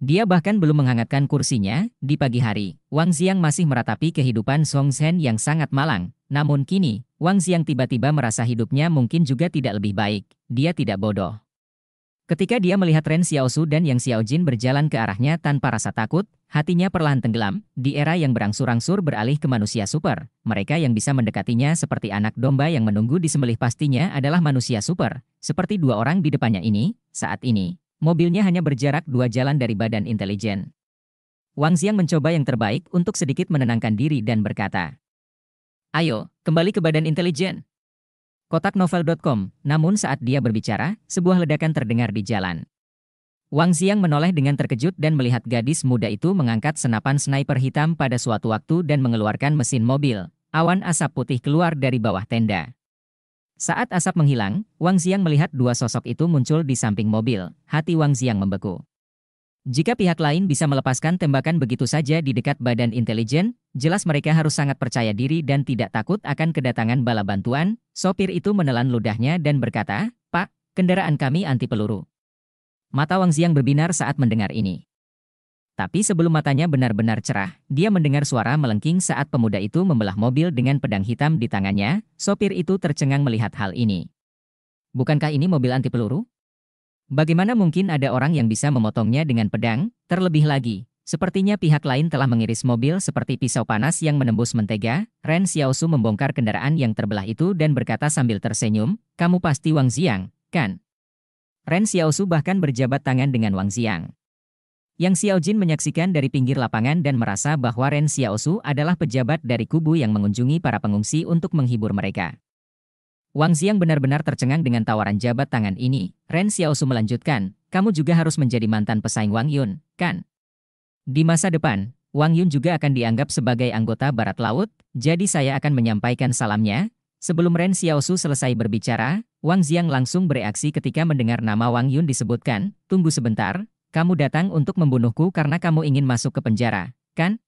[SPEAKER 1] Dia bahkan belum menghangatkan kursinya, di pagi hari, Wang Xiang masih meratapi kehidupan Song Sen yang sangat malang. Namun kini, Wang Xiang tiba-tiba merasa hidupnya mungkin juga tidak lebih baik, dia tidak bodoh. Ketika dia melihat Ren Xiaosu dan Yang Xiaojin berjalan ke arahnya tanpa rasa takut, hatinya perlahan tenggelam. Di era yang berangsur-angsur beralih ke manusia super, mereka yang bisa mendekatinya seperti anak domba yang menunggu di disembelih pastinya adalah manusia super. Seperti dua orang di depannya ini, saat ini, mobilnya hanya berjarak dua jalan dari badan intelijen. Wang Xiang mencoba yang terbaik untuk sedikit menenangkan diri dan berkata, Ayo, kembali ke badan intelijen kotak novel.com, namun saat dia berbicara, sebuah ledakan terdengar di jalan. Wang Xiang menoleh dengan terkejut dan melihat gadis muda itu mengangkat senapan sniper hitam pada suatu waktu dan mengeluarkan mesin mobil. Awan asap putih keluar dari bawah tenda. Saat asap menghilang, Wang Xiang melihat dua sosok itu muncul di samping mobil. Hati Wang Xiang membeku. Jika pihak lain bisa melepaskan tembakan begitu saja di dekat badan intelijen, jelas mereka harus sangat percaya diri dan tidak takut akan kedatangan bala bantuan. Sopir itu menelan ludahnya dan berkata, Pak, kendaraan kami anti peluru. Mata Wang Ziang berbinar saat mendengar ini. Tapi sebelum matanya benar-benar cerah, dia mendengar suara melengking saat pemuda itu membelah mobil dengan pedang hitam di tangannya. Sopir itu tercengang melihat hal ini. Bukankah ini mobil anti peluru? Bagaimana mungkin ada orang yang bisa memotongnya dengan pedang? Terlebih lagi, sepertinya pihak lain telah mengiris mobil seperti pisau panas yang menembus mentega. Ren Xiaosu membongkar kendaraan yang terbelah itu dan berkata sambil tersenyum, "Kamu pasti Wang Xiang, kan?" Ren Xiaosu bahkan berjabat tangan dengan Wang Xiang. Yang Xiaojin menyaksikan dari pinggir lapangan dan merasa bahwa Ren Xiaosu adalah pejabat dari kubu yang mengunjungi para pengungsi untuk menghibur mereka. Wang Xiang benar-benar tercengang dengan tawaran jabat tangan ini. Ren Xiaosu melanjutkan, kamu juga harus menjadi mantan pesaing Wang Yun, kan? Di masa depan, Wang Yun juga akan dianggap sebagai anggota Barat Laut, jadi saya akan menyampaikan salamnya. Sebelum Ren Xiaosu selesai berbicara, Wang Xiang langsung bereaksi ketika mendengar nama Wang Yun disebutkan, tunggu sebentar, kamu datang untuk membunuhku karena kamu ingin masuk ke penjara, kan?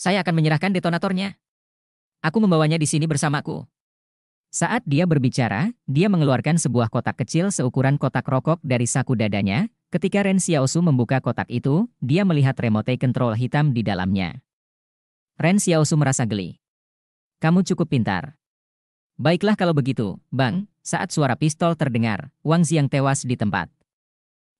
[SPEAKER 1] Saya akan menyerahkan detonatornya. Aku membawanya di sini bersamaku. Saat dia berbicara, dia mengeluarkan sebuah kotak kecil seukuran kotak rokok dari saku dadanya. Ketika Ren Xiaosu membuka kotak itu, dia melihat remote control hitam di dalamnya. Ren Xiaosu merasa geli. Kamu cukup pintar. Baiklah kalau begitu, Bang. Saat suara pistol terdengar, Wang Ziyang tewas di tempat.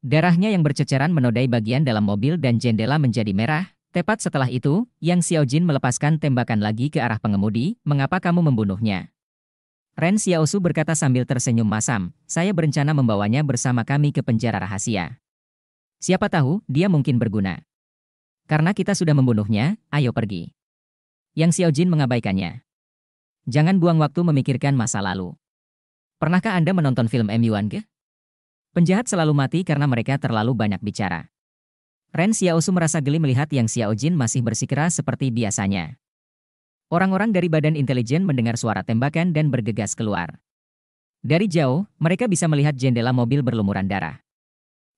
[SPEAKER 1] Darahnya yang berceceran menodai bagian dalam mobil dan jendela menjadi merah. Tepat setelah itu, Yang Xiaojin melepaskan tembakan lagi ke arah pengemudi, mengapa kamu membunuhnya? Ren Xiaosu berkata sambil tersenyum masam, saya berencana membawanya bersama kami ke penjara rahasia. Siapa tahu, dia mungkin berguna. Karena kita sudah membunuhnya, ayo pergi. Yang Xiao Jin mengabaikannya. Jangan buang waktu memikirkan masa lalu. Pernahkah Anda menonton film M. Yuan Ge? Penjahat selalu mati karena mereka terlalu banyak bicara. Ren Xiaosu merasa geli melihat Yang Xiao Jin masih bersikeras seperti biasanya. Orang-orang dari badan intelijen mendengar suara tembakan dan bergegas keluar. Dari jauh, mereka bisa melihat jendela mobil berlumuran darah.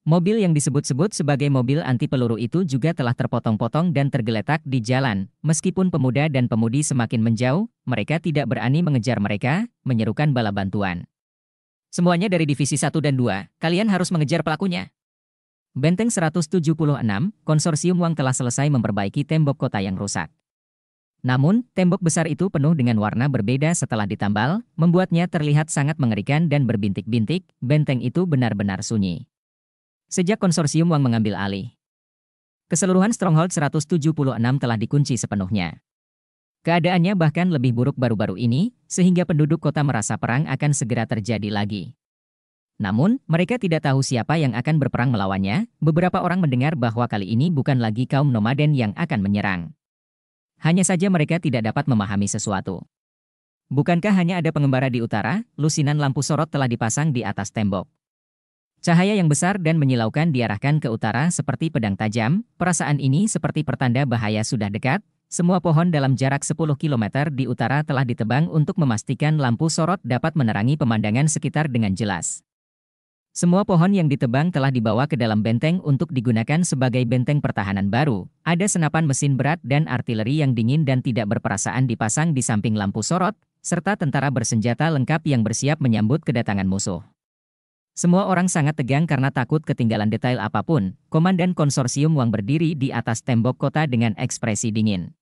[SPEAKER 1] Mobil yang disebut-sebut sebagai mobil anti peluru itu juga telah terpotong-potong dan tergeletak di jalan. Meskipun pemuda dan pemudi semakin menjauh, mereka tidak berani mengejar mereka, menyerukan bala bantuan. Semuanya dari divisi 1 dan 2, kalian harus mengejar pelakunya. Benteng 176, konsorsium Wang telah selesai memperbaiki tembok kota yang rusak. Namun, tembok besar itu penuh dengan warna berbeda setelah ditambal, membuatnya terlihat sangat mengerikan dan berbintik-bintik, benteng itu benar-benar sunyi. Sejak konsorsium Wang mengambil alih, keseluruhan Stronghold 176 telah dikunci sepenuhnya. Keadaannya bahkan lebih buruk baru-baru ini, sehingga penduduk kota merasa perang akan segera terjadi lagi. Namun, mereka tidak tahu siapa yang akan berperang melawannya, beberapa orang mendengar bahwa kali ini bukan lagi kaum nomaden yang akan menyerang. Hanya saja mereka tidak dapat memahami sesuatu. Bukankah hanya ada pengembara di utara, lusinan lampu sorot telah dipasang di atas tembok. Cahaya yang besar dan menyilaukan diarahkan ke utara seperti pedang tajam, perasaan ini seperti pertanda bahaya sudah dekat, semua pohon dalam jarak 10 km di utara telah ditebang untuk memastikan lampu sorot dapat menerangi pemandangan sekitar dengan jelas. Semua pohon yang ditebang telah dibawa ke dalam benteng untuk digunakan sebagai benteng pertahanan baru. Ada senapan mesin berat dan artileri yang dingin dan tidak berperasaan dipasang di samping lampu sorot, serta tentara bersenjata lengkap yang bersiap menyambut kedatangan musuh. Semua orang sangat tegang karena takut ketinggalan detail apapun. Komandan konsorsium Wang berdiri di atas tembok kota dengan ekspresi dingin.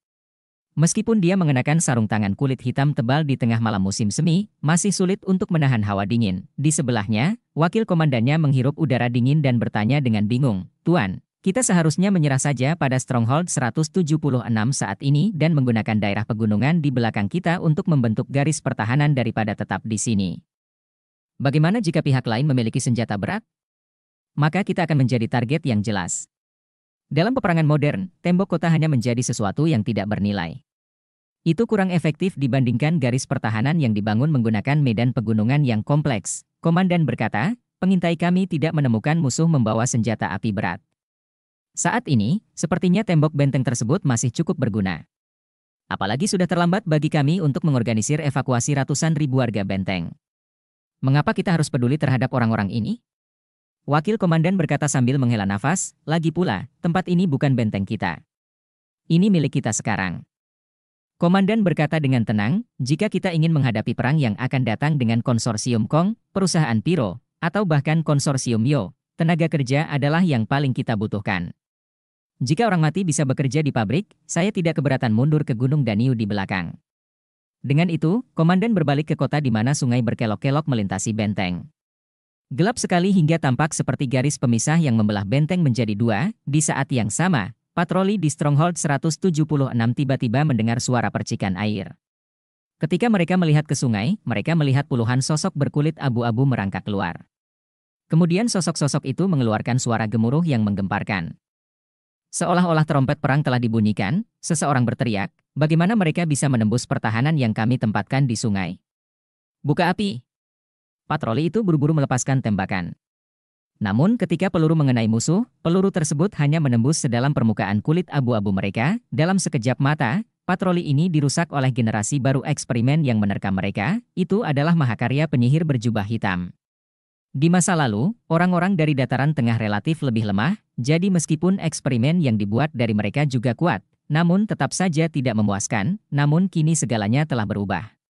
[SPEAKER 1] Meskipun dia mengenakan sarung tangan kulit hitam tebal di tengah malam musim semi, masih sulit untuk menahan hawa dingin. Di sebelahnya, wakil komandannya menghirup udara dingin dan bertanya dengan bingung, Tuan, kita seharusnya menyerah saja pada Stronghold 176 saat ini dan menggunakan daerah pegunungan di belakang kita untuk membentuk garis pertahanan daripada tetap di sini. Bagaimana jika pihak lain memiliki senjata berat? Maka kita akan menjadi target yang jelas. Dalam peperangan modern, tembok kota hanya menjadi sesuatu yang tidak bernilai. Itu kurang efektif dibandingkan garis pertahanan yang dibangun menggunakan medan pegunungan yang kompleks. Komandan berkata, pengintai kami tidak menemukan musuh membawa senjata api berat. Saat ini, sepertinya tembok benteng tersebut masih cukup berguna. Apalagi sudah terlambat bagi kami untuk mengorganisir evakuasi ratusan ribu warga benteng. Mengapa kita harus peduli terhadap orang-orang ini? Wakil komandan berkata sambil menghela nafas, lagi pula, tempat ini bukan benteng kita. Ini milik kita sekarang. Komandan berkata dengan tenang, jika kita ingin menghadapi perang yang akan datang dengan konsorsium Kong, perusahaan Piro, atau bahkan konsorsium Yo, tenaga kerja adalah yang paling kita butuhkan. Jika orang mati bisa bekerja di pabrik, saya tidak keberatan mundur ke Gunung Daniu di belakang. Dengan itu, komandan berbalik ke kota di mana sungai berkelok-kelok melintasi benteng. Gelap sekali hingga tampak seperti garis pemisah yang membelah benteng menjadi dua, di saat yang sama, patroli di Stronghold 176 tiba-tiba mendengar suara percikan air. Ketika mereka melihat ke sungai, mereka melihat puluhan sosok berkulit abu-abu merangkak keluar. Kemudian sosok-sosok itu mengeluarkan suara gemuruh yang menggemparkan. Seolah-olah trompet perang telah dibunyikan, seseorang berteriak, bagaimana mereka bisa menembus pertahanan yang kami tempatkan di sungai. Buka api! patroli itu buru-buru melepaskan tembakan. Namun ketika peluru mengenai musuh, peluru tersebut hanya menembus sedalam permukaan kulit abu-abu mereka, dalam sekejap mata, patroli ini dirusak oleh generasi baru eksperimen yang menerkam mereka, itu adalah mahakarya penyihir berjubah hitam. Di masa lalu, orang-orang dari dataran tengah relatif lebih lemah, jadi meskipun eksperimen yang dibuat dari mereka juga kuat, namun tetap saja tidak memuaskan, namun kini segalanya telah berubah.